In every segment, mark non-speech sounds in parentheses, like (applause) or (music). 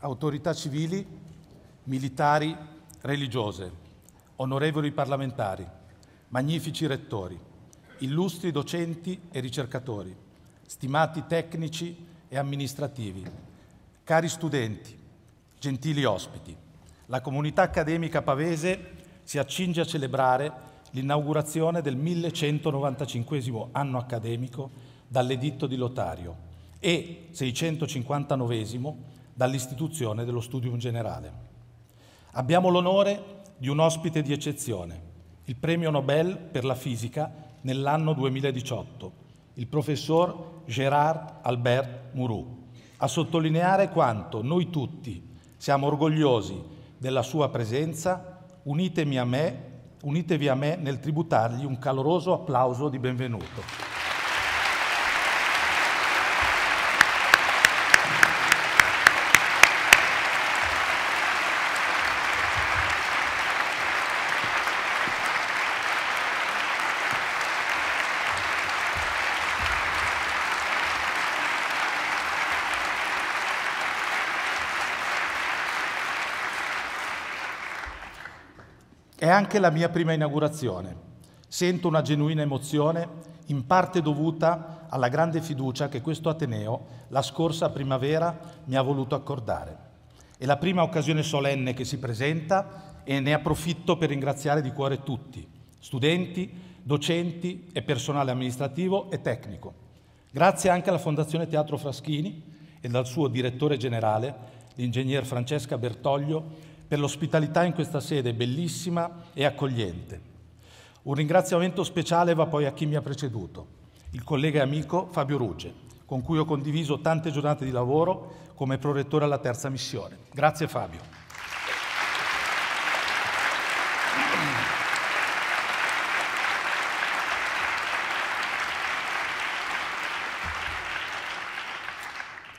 autorità civili, militari, religiose, onorevoli parlamentari, magnifici rettori, illustri docenti e ricercatori, stimati tecnici e amministrativi, cari studenti, gentili ospiti, la comunità accademica pavese si accinge a celebrare l'inaugurazione del 1195 anno accademico dall'editto di Lotario e 659 dall'istituzione dello studium generale. Abbiamo l'onore di un ospite di eccezione, il premio Nobel per la fisica nell'anno 2018, il professor Gérard Albert Mourou, a sottolineare quanto noi tutti siamo orgogliosi della sua presenza, unitevi a me, unitevi a me nel tributargli un caloroso applauso di benvenuto. È anche la mia prima inaugurazione. Sento una genuina emozione, in parte dovuta alla grande fiducia che questo Ateneo la scorsa primavera mi ha voluto accordare. È la prima occasione solenne che si presenta e ne approfitto per ringraziare di cuore tutti, studenti, docenti e personale amministrativo e tecnico. Grazie anche alla Fondazione Teatro Fraschini e dal suo direttore generale, l'ingegner Francesca Bertoglio, per l'ospitalità in questa sede bellissima e accogliente. Un ringraziamento speciale va poi a chi mi ha preceduto, il collega e amico Fabio Rugge, con cui ho condiviso tante giornate di lavoro come prorettore alla terza missione. Grazie Fabio.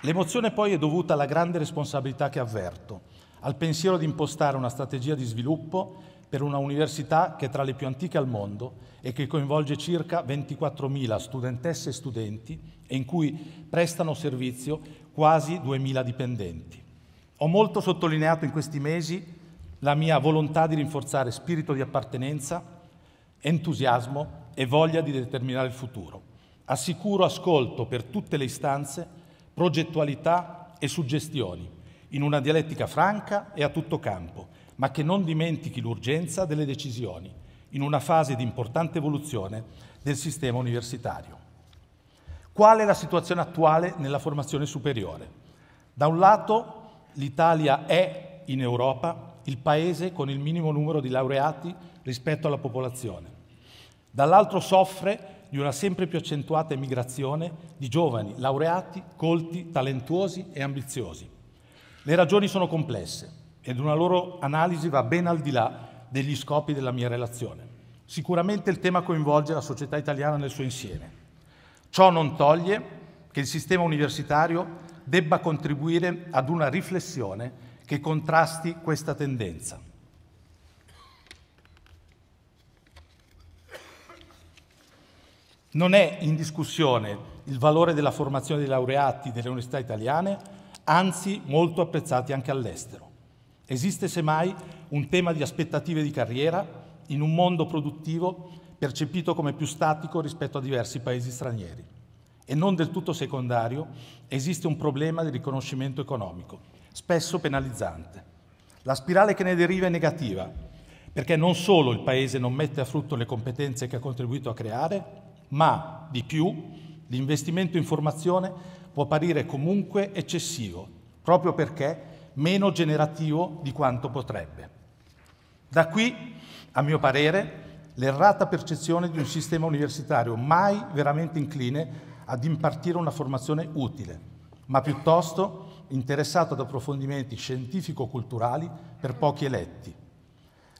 L'emozione poi è dovuta alla grande responsabilità che avverto al pensiero di impostare una strategia di sviluppo per una università che è tra le più antiche al mondo e che coinvolge circa 24.000 studentesse e studenti e in cui prestano servizio quasi 2.000 dipendenti. Ho molto sottolineato in questi mesi la mia volontà di rinforzare spirito di appartenenza, entusiasmo e voglia di determinare il futuro. Assicuro ascolto per tutte le istanze, progettualità e suggestioni in una dialettica franca e a tutto campo, ma che non dimentichi l'urgenza delle decisioni, in una fase di importante evoluzione del sistema universitario. Qual è la situazione attuale nella formazione superiore? Da un lato l'Italia è in Europa il paese con il minimo numero di laureati rispetto alla popolazione. Dall'altro soffre di una sempre più accentuata emigrazione di giovani laureati, colti, talentuosi e ambiziosi. Le ragioni sono complesse ed una loro analisi va ben al di là degli scopi della mia relazione. Sicuramente il tema coinvolge la società italiana nel suo insieme. Ciò non toglie che il sistema universitario debba contribuire ad una riflessione che contrasti questa tendenza. Non è in discussione il valore della formazione dei laureati delle università italiane anzi molto apprezzati anche all'estero. Esiste semmai un tema di aspettative di carriera in un mondo produttivo percepito come più statico rispetto a diversi paesi stranieri. E non del tutto secondario, esiste un problema di riconoscimento economico, spesso penalizzante. La spirale che ne deriva è negativa, perché non solo il Paese non mette a frutto le competenze che ha contribuito a creare, ma, di più, l'investimento in formazione può apparire comunque eccessivo, proprio perché meno generativo di quanto potrebbe. Da qui, a mio parere, l'errata percezione di un sistema universitario mai veramente incline ad impartire una formazione utile, ma piuttosto interessato ad approfondimenti scientifico-culturali per pochi eletti.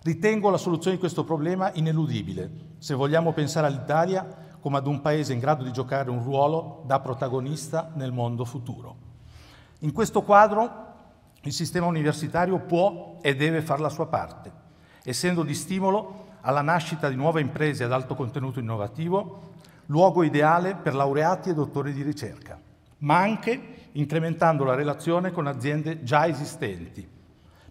Ritengo la soluzione di questo problema ineludibile se vogliamo pensare all'Italia come ad un paese in grado di giocare un ruolo da protagonista nel mondo futuro. In questo quadro il sistema universitario può e deve fare la sua parte, essendo di stimolo alla nascita di nuove imprese ad alto contenuto innovativo, luogo ideale per laureati e dottori di ricerca, ma anche incrementando la relazione con aziende già esistenti,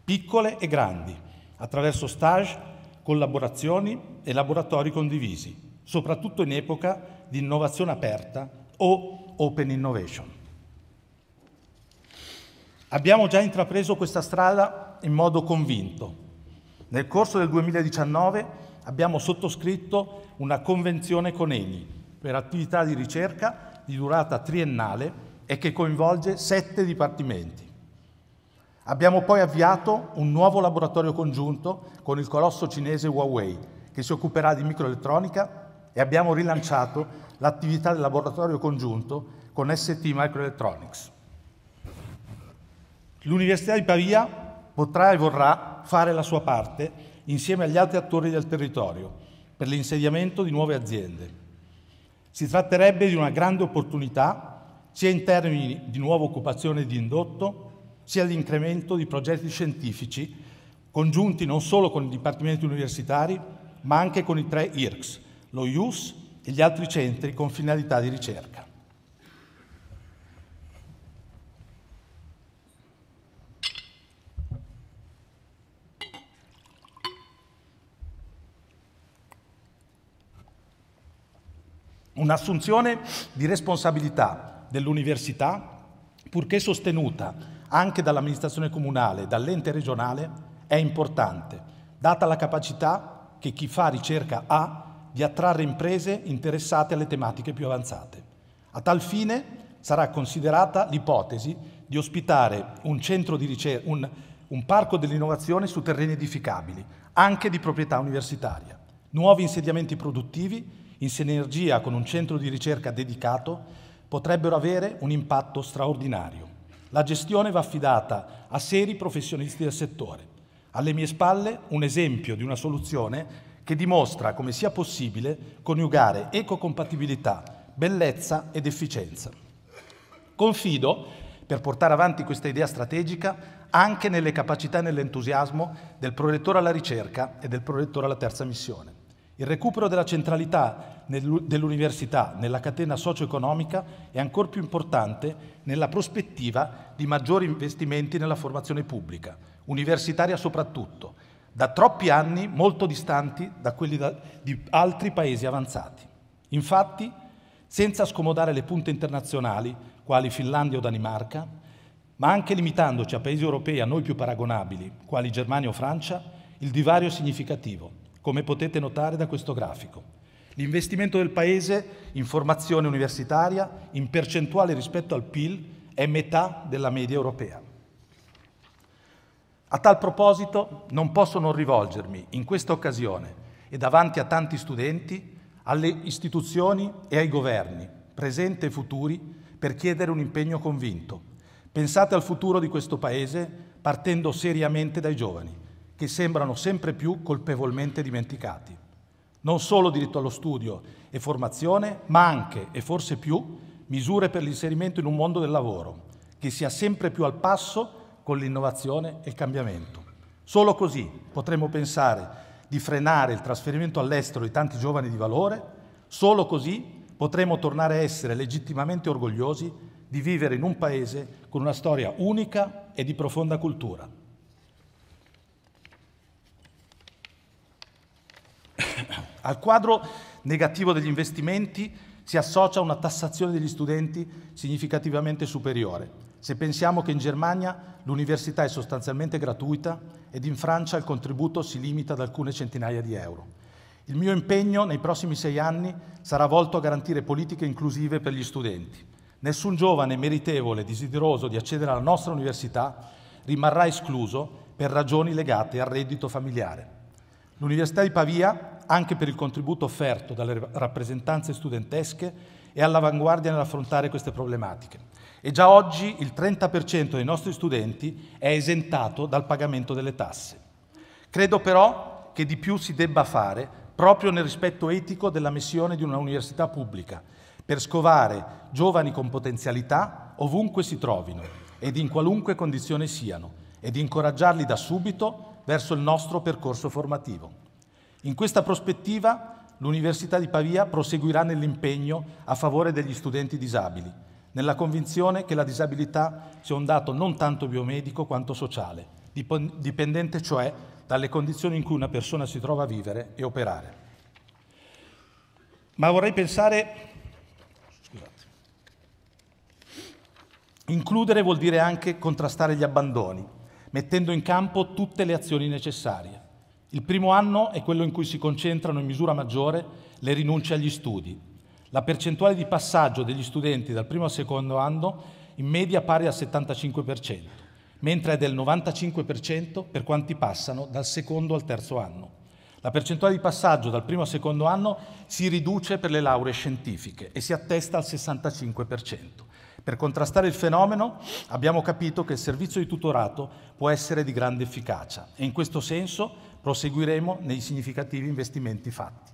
piccole e grandi, attraverso stage, collaborazioni e laboratori condivisi, soprattutto in epoca di innovazione aperta o open innovation. Abbiamo già intrapreso questa strada in modo convinto. Nel corso del 2019 abbiamo sottoscritto una convenzione con ENI per attività di ricerca di durata triennale e che coinvolge sette dipartimenti. Abbiamo poi avviato un nuovo laboratorio congiunto con il colosso cinese Huawei, che si occuperà di microelettronica e abbiamo rilanciato l'attività del laboratorio congiunto con ST Microelectronics. L'Università di Pavia potrà e vorrà fare la sua parte insieme agli altri attori del territorio per l'insediamento di nuove aziende. Si tratterebbe di una grande opportunità sia in termini di nuova occupazione di indotto, sia di di progetti scientifici congiunti non solo con i dipartimenti universitari, ma anche con i tre IRCS, lo IUS e gli altri centri con finalità di ricerca. Un'assunzione di responsabilità dell'università, purché sostenuta anche dall'amministrazione comunale e dall'ente regionale, è importante, data la capacità che chi fa ricerca ha di attrarre imprese interessate alle tematiche più avanzate. A tal fine sarà considerata l'ipotesi di ospitare un, ricerca, un, un parco dell'innovazione su terreni edificabili, anche di proprietà universitaria, nuovi insediamenti produttivi in sinergia con un centro di ricerca dedicato potrebbero avere un impatto straordinario. La gestione va affidata a seri professionisti del settore. Alle mie spalle un esempio di una soluzione che dimostra come sia possibile coniugare ecocompatibilità, bellezza ed efficienza. Confido, per portare avanti questa idea strategica, anche nelle capacità e nell'entusiasmo del prolettore alla ricerca e del prolettore alla terza missione. Il recupero della centralità dell'università nella catena socio-economica è ancora più importante nella prospettiva di maggiori investimenti nella formazione pubblica, universitaria soprattutto, da troppi anni molto distanti da quelli da, di altri paesi avanzati. Infatti, senza scomodare le punte internazionali, quali Finlandia o Danimarca, ma anche limitandoci a paesi europei a noi più paragonabili, quali Germania o Francia, il divario è significativo, come potete notare da questo grafico. L'investimento del Paese in formazione universitaria, in percentuale rispetto al PIL, è metà della media europea. A tal proposito non posso non rivolgermi in questa occasione e davanti a tanti studenti, alle istituzioni e ai governi, presenti e futuri, per chiedere un impegno convinto. Pensate al futuro di questo Paese partendo seriamente dai giovani, che sembrano sempre più colpevolmente dimenticati. Non solo diritto allo studio e formazione, ma anche, e forse più, misure per l'inserimento in un mondo del lavoro, che sia sempre più al passo con l'innovazione e il cambiamento. Solo così potremo pensare di frenare il trasferimento all'estero di tanti giovani di valore, solo così potremo tornare a essere legittimamente orgogliosi di vivere in un paese con una storia unica e di profonda cultura. (coughs) Al quadro negativo degli investimenti si associa una tassazione degli studenti significativamente superiore, se pensiamo che in Germania l'università è sostanzialmente gratuita ed in Francia il contributo si limita ad alcune centinaia di euro. Il mio impegno nei prossimi sei anni sarà volto a garantire politiche inclusive per gli studenti. Nessun giovane meritevole, e desideroso di accedere alla nostra università rimarrà escluso per ragioni legate al reddito familiare. L'Università di Pavia, anche per il contributo offerto dalle rappresentanze studentesche, è all'avanguardia nell'affrontare queste problematiche. E già oggi il 30% dei nostri studenti è esentato dal pagamento delle tasse. Credo però che di più si debba fare proprio nel rispetto etico della missione di un'università pubblica, per scovare giovani con potenzialità ovunque si trovino ed in qualunque condizione siano, ed incoraggiarli da subito verso il nostro percorso formativo. In questa prospettiva l'Università di Pavia proseguirà nell'impegno a favore degli studenti disabili nella convinzione che la disabilità sia un dato non tanto biomedico quanto sociale, dipendente cioè dalle condizioni in cui una persona si trova a vivere e operare. Ma vorrei pensare Scusate. Includere vuol dire anche contrastare gli abbandoni, mettendo in campo tutte le azioni necessarie. Il primo anno è quello in cui si concentrano in misura maggiore le rinunce agli studi, la percentuale di passaggio degli studenti dal primo al secondo anno in media pari al 75%, mentre è del 95% per quanti passano dal secondo al terzo anno. La percentuale di passaggio dal primo al secondo anno si riduce per le lauree scientifiche e si attesta al 65%. Per contrastare il fenomeno abbiamo capito che il servizio di tutorato può essere di grande efficacia e in questo senso proseguiremo nei significativi investimenti fatti.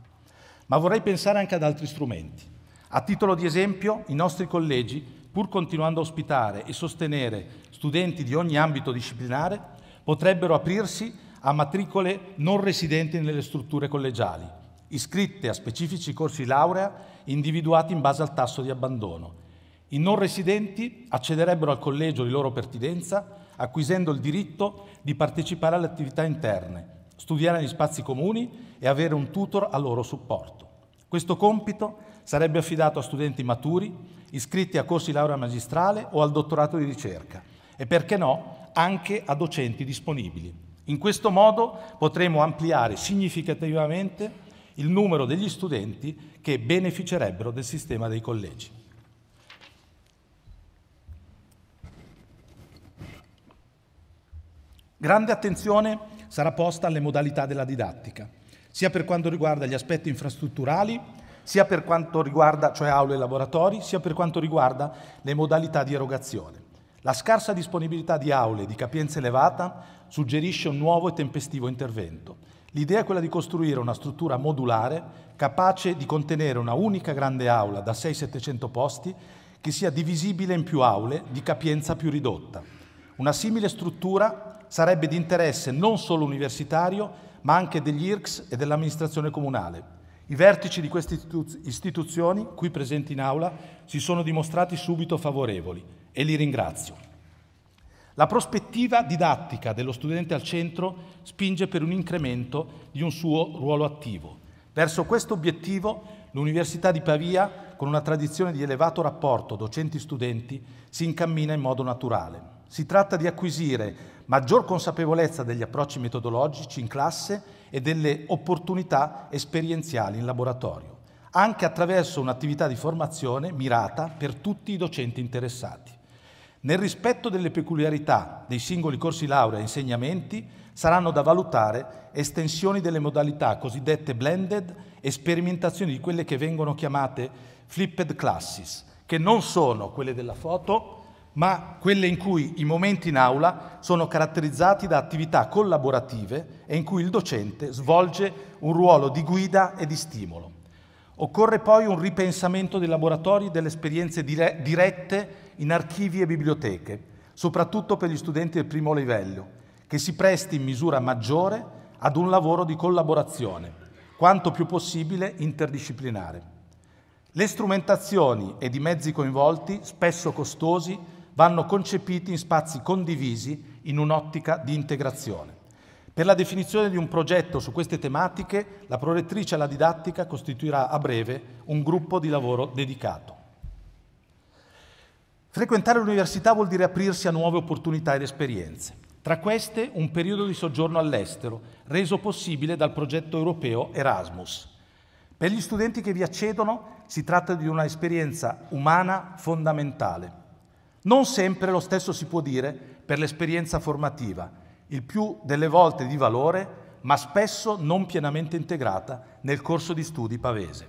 Ma vorrei pensare anche ad altri strumenti. A titolo di esempio, i nostri collegi, pur continuando a ospitare e sostenere studenti di ogni ambito disciplinare, potrebbero aprirsi a matricole non residenti nelle strutture collegiali, iscritte a specifici corsi laurea individuati in base al tasso di abbandono. I non residenti accederebbero al collegio di loro pertinenza acquisendo il diritto di partecipare alle attività interne, studiare negli spazi comuni e avere un tutor a loro supporto. Questo compito sarebbe affidato a studenti maturi, iscritti a corsi laurea magistrale o al dottorato di ricerca e perché no anche a docenti disponibili. In questo modo potremo ampliare significativamente il numero degli studenti che beneficerebbero del sistema dei collegi. Grande attenzione sarà posta alle modalità della didattica, sia per quanto riguarda gli aspetti infrastrutturali, sia per quanto riguarda, cioè aule e laboratori, sia per quanto riguarda le modalità di erogazione. La scarsa disponibilità di aule di capienza elevata suggerisce un nuovo e tempestivo intervento. L'idea è quella di costruire una struttura modulare capace di contenere una unica grande aula da 6-700 posti che sia divisibile in più aule di capienza più ridotta. Una simile struttura sarebbe di interesse non solo universitario, ma anche degli IRCS e dell'amministrazione comunale. I vertici di queste istituzioni, qui presenti in aula, si sono dimostrati subito favorevoli e li ringrazio. La prospettiva didattica dello studente al centro spinge per un incremento di un suo ruolo attivo. Verso questo obiettivo l'Università di Pavia, con una tradizione di elevato rapporto docenti-studenti, si incammina in modo naturale. Si tratta di acquisire maggior consapevolezza degli approcci metodologici in classe e delle opportunità esperienziali in laboratorio, anche attraverso un'attività di formazione mirata per tutti i docenti interessati. Nel rispetto delle peculiarità dei singoli corsi laurea e insegnamenti saranno da valutare estensioni delle modalità cosiddette blended e sperimentazioni di quelle che vengono chiamate flipped classes, che non sono quelle della foto, ma quelle in cui i momenti in aula sono caratterizzati da attività collaborative e in cui il docente svolge un ruolo di guida e di stimolo. Occorre poi un ripensamento dei laboratori e delle esperienze dire dirette in archivi e biblioteche, soprattutto per gli studenti del primo livello, che si presti in misura maggiore ad un lavoro di collaborazione, quanto più possibile interdisciplinare. Le strumentazioni ed i mezzi coinvolti, spesso costosi, vanno concepiti in spazi condivisi in un'ottica di integrazione. Per la definizione di un progetto su queste tematiche, la prorettrice alla didattica costituirà a breve un gruppo di lavoro dedicato. Frequentare l'università vuol dire aprirsi a nuove opportunità ed esperienze. Tra queste un periodo di soggiorno all'estero, reso possibile dal progetto europeo Erasmus. Per gli studenti che vi accedono si tratta di una esperienza umana fondamentale non sempre lo stesso si può dire per l'esperienza formativa, il più delle volte di valore, ma spesso non pienamente integrata nel corso di studi pavese.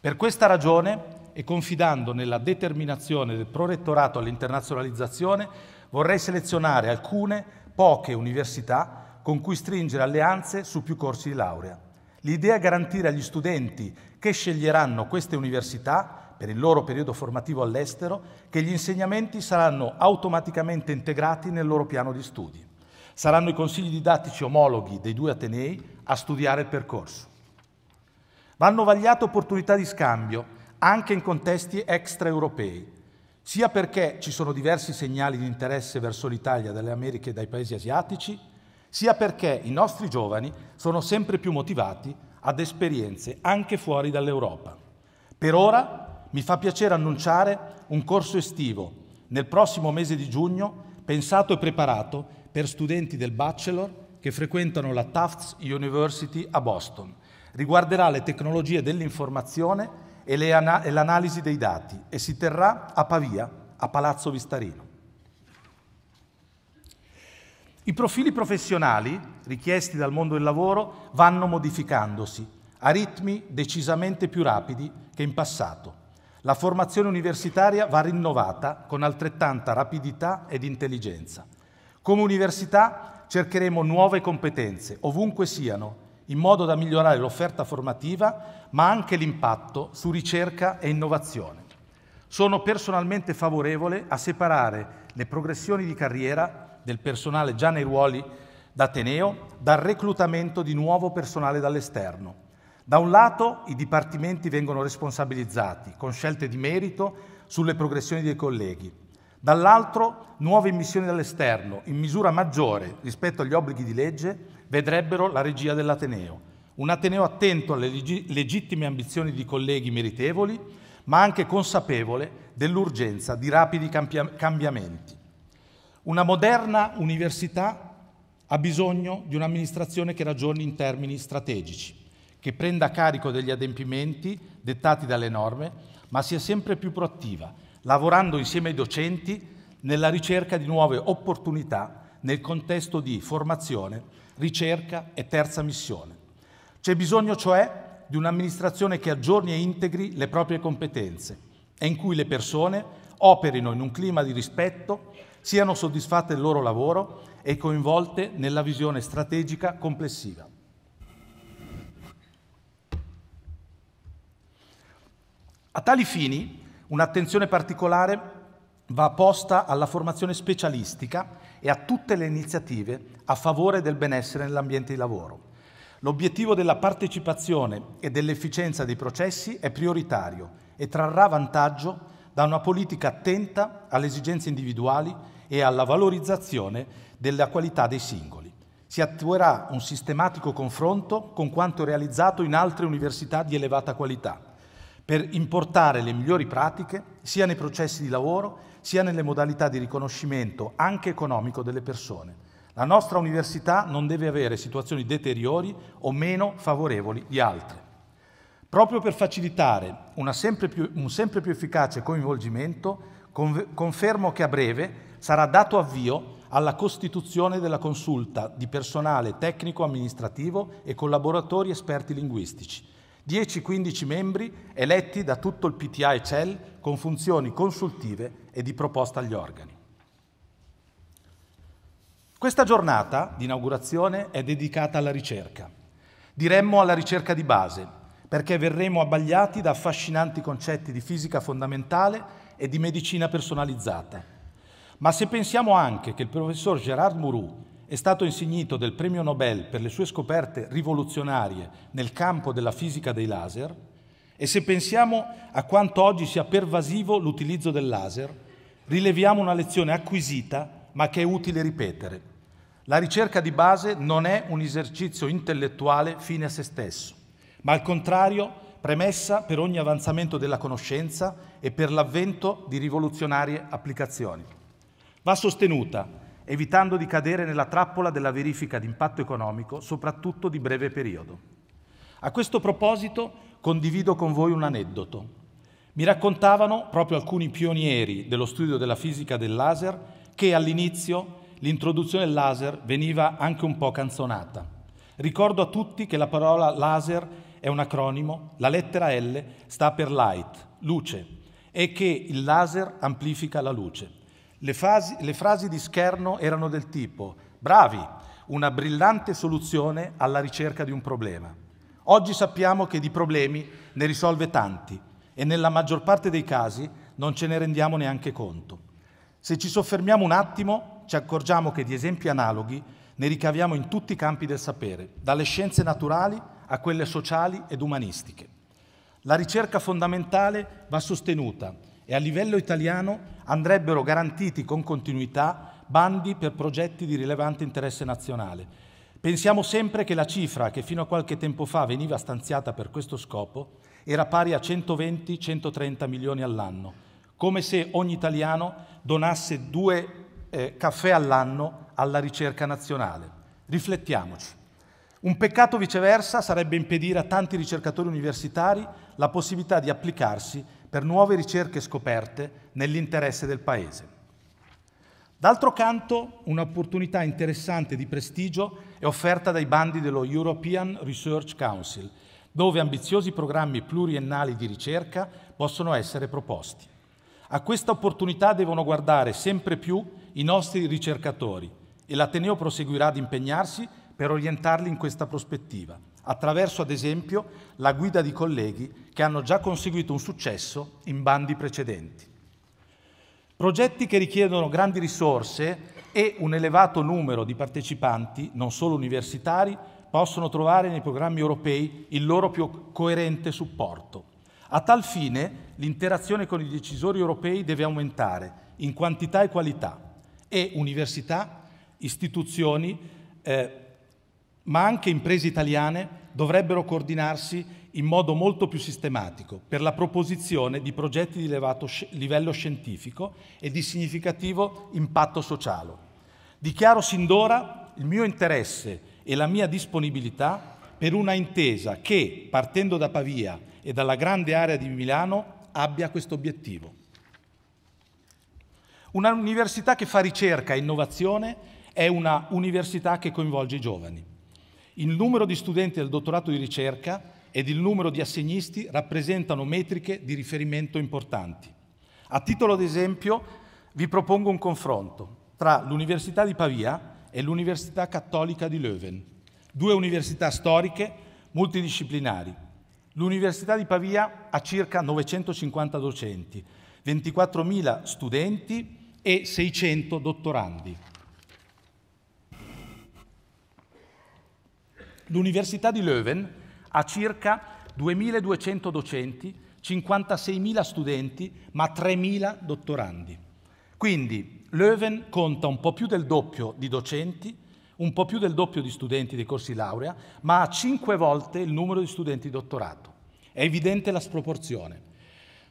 Per questa ragione e confidando nella determinazione del prorettorato all'internazionalizzazione, vorrei selezionare alcune poche università con cui stringere alleanze su più corsi di laurea. L'idea è garantire agli studenti che sceglieranno queste università per il loro periodo formativo all'estero che gli insegnamenti saranno automaticamente integrati nel loro piano di studi. Saranno i consigli didattici omologhi dei due Atenei a studiare il percorso. Vanno vagliate opportunità di scambio anche in contesti extraeuropei, sia perché ci sono diversi segnali di interesse verso l'Italia dalle Americhe e dai paesi asiatici, sia perché i nostri giovani sono sempre più motivati ad esperienze anche fuori dall'Europa. Per ora mi fa piacere annunciare un corso estivo nel prossimo mese di giugno pensato e preparato per studenti del bachelor che frequentano la Tufts University a Boston. Riguarderà le tecnologie dell'informazione e, e l'analisi dei dati e si terrà a Pavia, a Palazzo Vistarino. I profili professionali richiesti dal mondo del lavoro vanno modificandosi a ritmi decisamente più rapidi che in passato. La formazione universitaria va rinnovata con altrettanta rapidità ed intelligenza. Come università cercheremo nuove competenze, ovunque siano, in modo da migliorare l'offerta formativa, ma anche l'impatto su ricerca e innovazione. Sono personalmente favorevole a separare le progressioni di carriera del personale già nei ruoli d'ateneo dal reclutamento di nuovo personale dall'esterno da un lato i dipartimenti vengono responsabilizzati con scelte di merito sulle progressioni dei colleghi, dall'altro nuove immissioni dall'esterno in misura maggiore rispetto agli obblighi di legge vedrebbero la regia dell'Ateneo, un Ateneo attento alle legittime ambizioni di colleghi meritevoli, ma anche consapevole dell'urgenza di rapidi cambiamenti. Una moderna università ha bisogno di un'amministrazione che ragioni in termini strategici che prenda carico degli adempimenti dettati dalle norme, ma sia sempre più proattiva, lavorando insieme ai docenti nella ricerca di nuove opportunità nel contesto di formazione, ricerca e terza missione. C'è bisogno cioè di un'amministrazione che aggiorni e integri le proprie competenze e in cui le persone operino in un clima di rispetto, siano soddisfatte del loro lavoro e coinvolte nella visione strategica complessiva. A tali fini, un'attenzione particolare va posta alla formazione specialistica e a tutte le iniziative a favore del benessere nell'ambiente di lavoro. L'obiettivo della partecipazione e dell'efficienza dei processi è prioritario e trarrà vantaggio da una politica attenta alle esigenze individuali e alla valorizzazione della qualità dei singoli. Si attuerà un sistematico confronto con quanto realizzato in altre università di elevata qualità per importare le migliori pratiche sia nei processi di lavoro sia nelle modalità di riconoscimento anche economico delle persone. La nostra università non deve avere situazioni deteriori o meno favorevoli di altre. Proprio per facilitare sempre più, un sempre più efficace coinvolgimento, confermo che a breve sarà dato avvio alla costituzione della consulta di personale tecnico-amministrativo e collaboratori esperti linguistici 10-15 membri eletti da tutto il PTA e CEL con funzioni consultive e di proposta agli organi. Questa giornata di inaugurazione è dedicata alla ricerca, diremmo alla ricerca di base, perché verremo abbagliati da affascinanti concetti di fisica fondamentale e di medicina personalizzata. Ma se pensiamo anche che il professor Gerard Mourou è stato insignito del premio Nobel per le sue scoperte rivoluzionarie nel campo della fisica dei laser e se pensiamo a quanto oggi sia pervasivo l'utilizzo del laser, rileviamo una lezione acquisita ma che è utile ripetere. La ricerca di base non è un esercizio intellettuale fine a se stesso, ma al contrario premessa per ogni avanzamento della conoscenza e per l'avvento di rivoluzionarie applicazioni. Va sostenuta evitando di cadere nella trappola della verifica di impatto economico, soprattutto di breve periodo. A questo proposito condivido con voi un aneddoto. Mi raccontavano proprio alcuni pionieri dello studio della fisica del laser che all'inizio l'introduzione del laser veniva anche un po' canzonata. Ricordo a tutti che la parola laser è un acronimo, la lettera L sta per light, luce, e che il laser amplifica la luce. Le, fasi, le frasi di scherno erano del tipo bravi, una brillante soluzione alla ricerca di un problema. Oggi sappiamo che di problemi ne risolve tanti e nella maggior parte dei casi non ce ne rendiamo neanche conto. Se ci soffermiamo un attimo, ci accorgiamo che di esempi analoghi ne ricaviamo in tutti i campi del sapere, dalle scienze naturali a quelle sociali ed umanistiche. La ricerca fondamentale va sostenuta e a livello italiano andrebbero garantiti con continuità bandi per progetti di rilevante interesse nazionale. Pensiamo sempre che la cifra che fino a qualche tempo fa veniva stanziata per questo scopo era pari a 120-130 milioni all'anno, come se ogni italiano donasse due eh, caffè all'anno alla ricerca nazionale. Riflettiamoci. Un peccato viceversa sarebbe impedire a tanti ricercatori universitari la possibilità di applicarsi per nuove ricerche scoperte nell'interesse del Paese. D'altro canto, un'opportunità interessante di prestigio è offerta dai bandi dello European Research Council, dove ambiziosi programmi pluriennali di ricerca possono essere proposti. A questa opportunità devono guardare sempre più i nostri ricercatori e l'Ateneo proseguirà ad impegnarsi per orientarli in questa prospettiva attraverso ad esempio la guida di colleghi che hanno già conseguito un successo in bandi precedenti. Progetti che richiedono grandi risorse e un elevato numero di partecipanti, non solo universitari, possono trovare nei programmi europei il loro più coerente supporto. A tal fine l'interazione con i decisori europei deve aumentare in quantità e qualità e università, istituzioni, eh, ma anche imprese italiane dovrebbero coordinarsi in modo molto più sistematico per la proposizione di progetti di elevato livello scientifico e di significativo impatto sociale. Dichiaro sin d'ora il mio interesse e la mia disponibilità per una intesa che, partendo da Pavia e dalla grande area di Milano, abbia questo obiettivo. Una università che fa ricerca e innovazione è una università che coinvolge i giovani. Il numero di studenti del dottorato di ricerca ed il numero di assegnisti rappresentano metriche di riferimento importanti. A titolo d'esempio vi propongo un confronto tra l'Università di Pavia e l'Università Cattolica di Leuven, due università storiche multidisciplinari. L'Università di Pavia ha circa 950 docenti, 24.000 studenti e 600 dottorandi. L'Università di Leuven ha circa 2.200 docenti, 56.000 studenti, ma 3.000 dottorandi. Quindi Leuven conta un po' più del doppio di docenti, un po' più del doppio di studenti dei corsi laurea, ma ha 5 volte il numero di studenti dottorato. È evidente la sproporzione.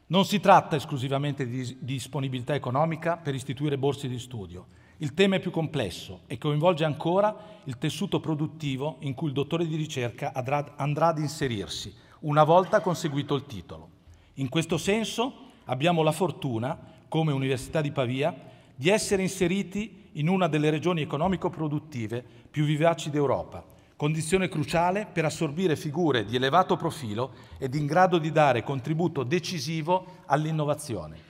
Non si tratta esclusivamente di disponibilità economica per istituire borse di studio, il tema è più complesso e coinvolge ancora il tessuto produttivo in cui il dottore di ricerca andrà ad inserirsi una volta conseguito il titolo. In questo senso abbiamo la fortuna, come Università di Pavia, di essere inseriti in una delle regioni economico-produttive più vivaci d'Europa, condizione cruciale per assorbire figure di elevato profilo ed in grado di dare contributo decisivo all'innovazione.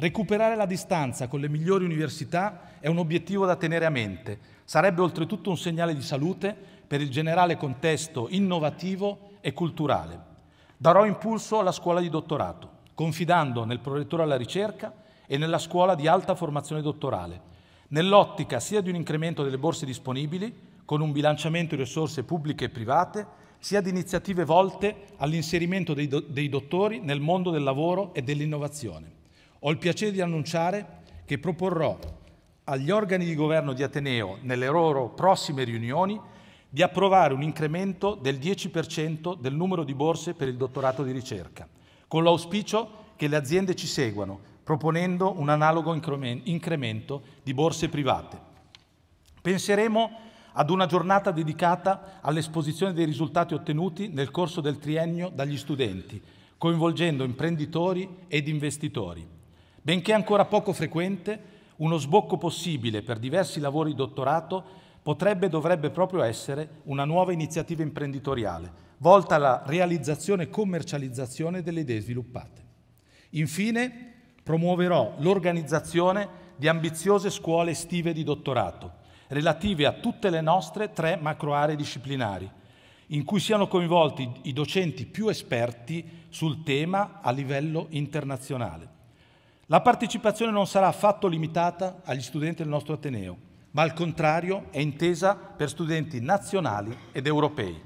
Recuperare la distanza con le migliori università è un obiettivo da tenere a mente. Sarebbe oltretutto un segnale di salute per il generale contesto innovativo e culturale. Darò impulso alla scuola di dottorato, confidando nel prorettore alla ricerca e nella scuola di alta formazione dottorale, nell'ottica sia di un incremento delle borse disponibili, con un bilanciamento di risorse pubbliche e private, sia di iniziative volte all'inserimento dei, do dei, dottori nel mondo del lavoro e dell'innovazione. Ho il piacere di annunciare che proporrò agli organi di governo di Ateneo, nelle loro prossime riunioni, di approvare un incremento del 10% del numero di borse per il dottorato di ricerca, con l'auspicio che le aziende ci seguano, proponendo un analogo incremento di borse private. Penseremo ad una giornata dedicata all'esposizione dei risultati ottenuti nel corso del triennio dagli studenti, coinvolgendo imprenditori ed investitori. Benché ancora poco frequente, uno sbocco possibile per diversi lavori dottorato potrebbe e dovrebbe proprio essere una nuova iniziativa imprenditoriale, volta alla realizzazione e commercializzazione delle idee sviluppate. Infine, promuoverò l'organizzazione di ambiziose scuole estive di dottorato, relative a tutte le nostre tre macro aree disciplinari, in cui siano coinvolti i docenti più esperti sul tema a livello internazionale. La partecipazione non sarà affatto limitata agli studenti del nostro Ateneo, ma al contrario è intesa per studenti nazionali ed europei.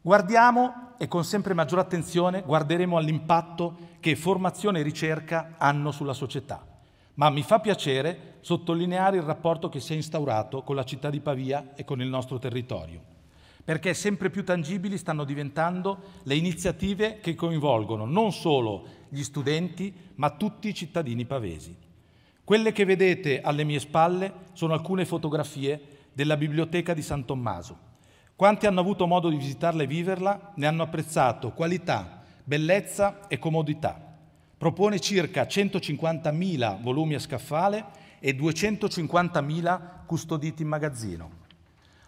Guardiamo e con sempre maggiore attenzione guarderemo all'impatto che formazione e ricerca hanno sulla società, ma mi fa piacere sottolineare il rapporto che si è instaurato con la città di Pavia e con il nostro territorio perché sempre più tangibili stanno diventando le iniziative che coinvolgono non solo gli studenti, ma tutti i cittadini pavesi. Quelle che vedete alle mie spalle sono alcune fotografie della biblioteca di San Tommaso. Quanti hanno avuto modo di visitarla e viverla ne hanno apprezzato qualità, bellezza e comodità. Propone circa 150.000 volumi a scaffale e 250.000 custoditi in magazzino.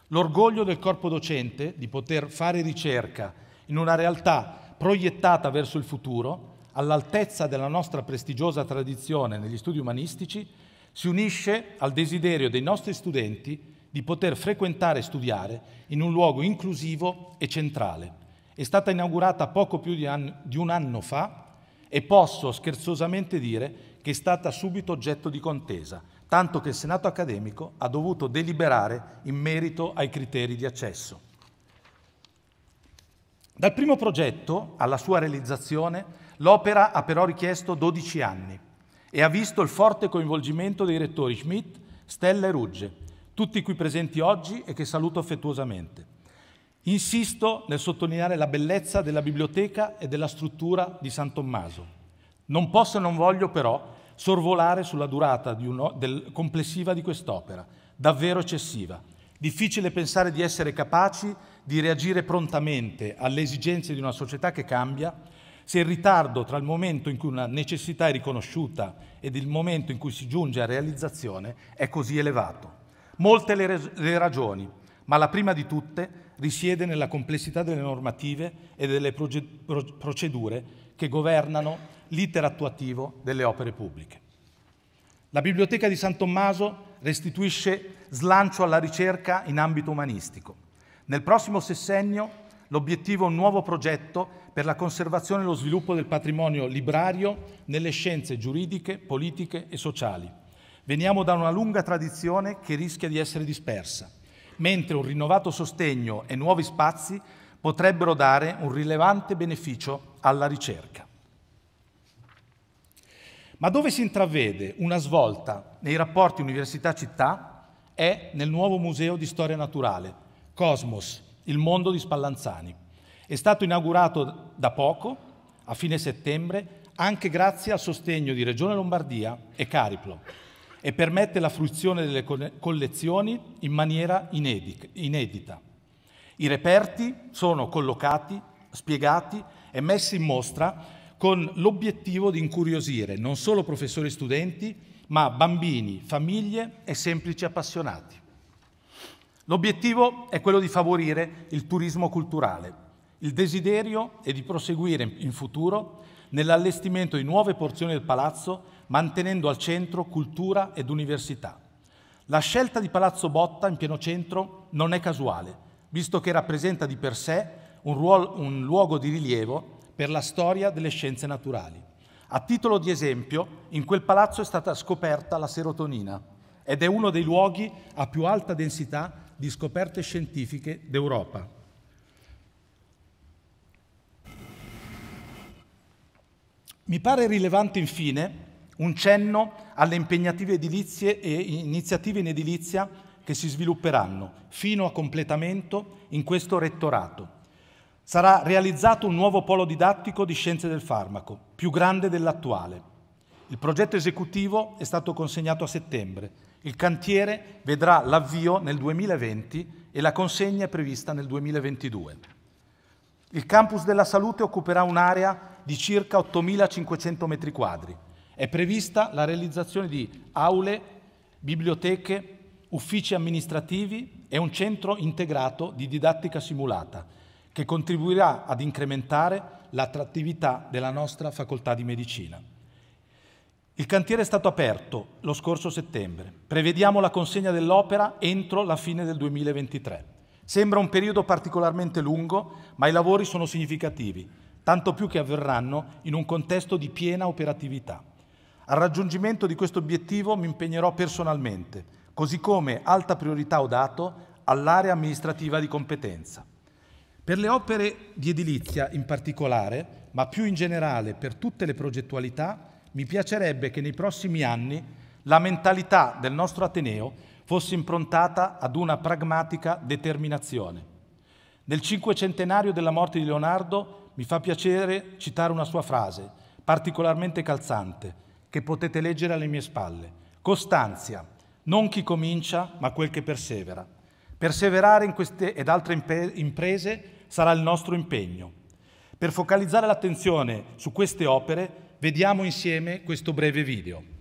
L'orgoglio del corpo docente di poter fare ricerca in una realtà proiettata verso il futuro all'altezza della nostra prestigiosa tradizione negli studi umanistici, si unisce al desiderio dei nostri studenti di poter frequentare e studiare in un luogo inclusivo e centrale. È stata inaugurata poco più di un anno fa e posso scherzosamente dire che è stata subito oggetto di contesa, tanto che il Senato accademico ha dovuto deliberare in merito ai criteri di accesso. Dal primo progetto alla sua realizzazione L'opera ha però richiesto 12 anni e ha visto il forte coinvolgimento dei rettori Schmidt, Stella e Rugge, tutti qui presenti oggi e che saluto affettuosamente. Insisto nel sottolineare la bellezza della biblioteca e della struttura di San Tommaso. Non posso e non voglio però sorvolare sulla durata di uno, del, complessiva di quest'opera, davvero eccessiva. Difficile pensare di essere capaci di reagire prontamente alle esigenze di una società che cambia se il ritardo tra il momento in cui una necessità è riconosciuta ed il momento in cui si giunge a realizzazione è così elevato. Molte le, le ragioni, ma la prima di tutte risiede nella complessità delle normative e delle procedure che governano l'iter attuativo delle opere pubbliche. La Biblioteca di San Tommaso restituisce slancio alla ricerca in ambito umanistico. Nel prossimo sessennio L'obiettivo è un nuovo progetto per la conservazione e lo sviluppo del patrimonio librario nelle scienze giuridiche, politiche e sociali. Veniamo da una lunga tradizione che rischia di essere dispersa, mentre un rinnovato sostegno e nuovi spazi potrebbero dare un rilevante beneficio alla ricerca. Ma dove si intravede una svolta nei rapporti università-città è nel nuovo museo di storia naturale, Cosmos, il mondo di Spallanzani. È stato inaugurato da poco, a fine settembre, anche grazie al sostegno di Regione Lombardia e Cariplo e permette la fruizione delle collezioni in maniera inedita. I reperti sono collocati, spiegati e messi in mostra con l'obiettivo di incuriosire non solo professori e studenti, ma bambini, famiglie e semplici appassionati. L'obiettivo è quello di favorire il turismo culturale. Il desiderio è di proseguire in futuro nell'allestimento di nuove porzioni del palazzo, mantenendo al centro cultura ed università. La scelta di Palazzo Botta in pieno centro non è casuale, visto che rappresenta di per sé un, ruolo, un luogo di rilievo per la storia delle scienze naturali. A titolo di esempio, in quel palazzo è stata scoperta la serotonina ed è uno dei luoghi a più alta densità di scoperte scientifiche d'Europa. Mi pare rilevante infine un cenno alle impegnative edilizie e iniziative in edilizia che si svilupperanno fino a completamento in questo rettorato. Sarà realizzato un nuovo polo didattico di scienze del farmaco, più grande dell'attuale. Il progetto esecutivo è stato consegnato a settembre il cantiere vedrà l'avvio nel 2020 e la consegna è prevista nel 2022. Il campus della salute occuperà un'area di circa 8.500 metri quadri. È prevista la realizzazione di aule, biblioteche, uffici amministrativi e un centro integrato di didattica simulata che contribuirà ad incrementare l'attrattività della nostra facoltà di medicina. Il cantiere è stato aperto lo scorso settembre. Prevediamo la consegna dell'opera entro la fine del 2023. Sembra un periodo particolarmente lungo, ma i lavori sono significativi, tanto più che avverranno in un contesto di piena operatività. Al raggiungimento di questo obiettivo mi impegnerò personalmente, così come alta priorità ho dato all'area amministrativa di competenza. Per le opere di edilizia in particolare, ma più in generale per tutte le progettualità, mi piacerebbe che nei prossimi anni la mentalità del nostro Ateneo fosse improntata ad una pragmatica determinazione. Nel cinquecentenario della morte di Leonardo mi fa piacere citare una sua frase, particolarmente calzante, che potete leggere alle mie spalle. Costanzia, non chi comincia, ma quel che persevera. Perseverare in queste ed altre imprese sarà il nostro impegno. Per focalizzare l'attenzione su queste opere vediamo insieme questo breve video.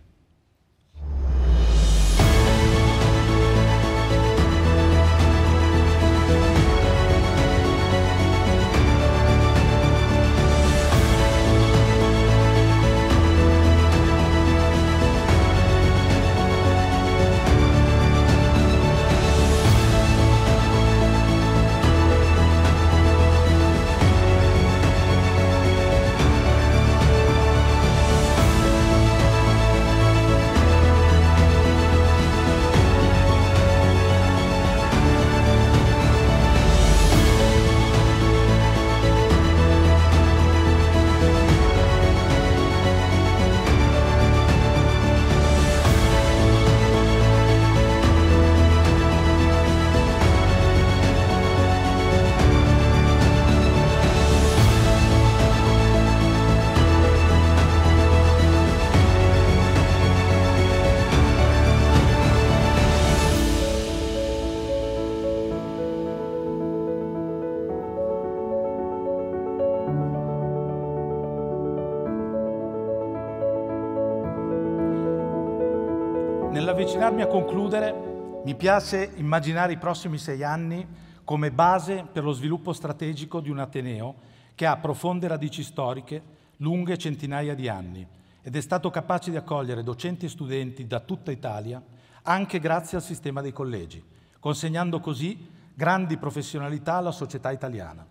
Mi piace immaginare i prossimi sei anni come base per lo sviluppo strategico di un Ateneo che ha profonde radici storiche, lunghe centinaia di anni, ed è stato capace di accogliere docenti e studenti da tutta Italia, anche grazie al sistema dei collegi, consegnando così grandi professionalità alla società italiana.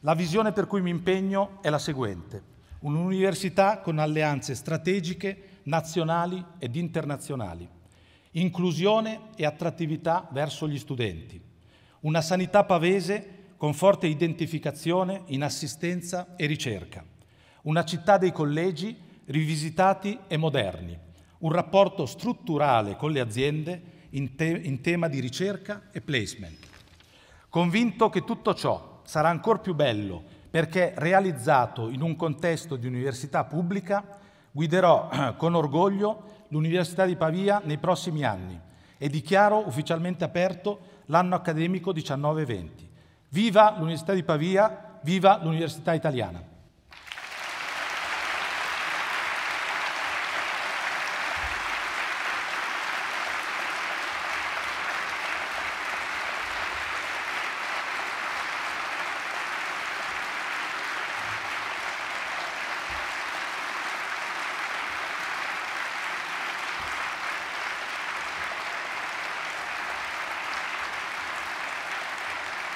La visione per cui mi impegno è la seguente, un'università con alleanze strategiche, nazionali ed internazionali inclusione e attrattività verso gli studenti, una sanità pavese con forte identificazione in assistenza e ricerca, una città dei collegi rivisitati e moderni, un rapporto strutturale con le aziende in, te in tema di ricerca e placement. Convinto che tutto ciò sarà ancora più bello perché realizzato in un contesto di università pubblica, guiderò (clears throat) con orgoglio l'Università di Pavia nei prossimi anni e dichiaro ufficialmente aperto l'anno accademico 19-20. Viva l'Università di Pavia, viva l'Università italiana!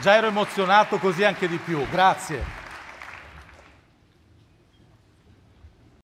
già ero emozionato così anche di più. Grazie.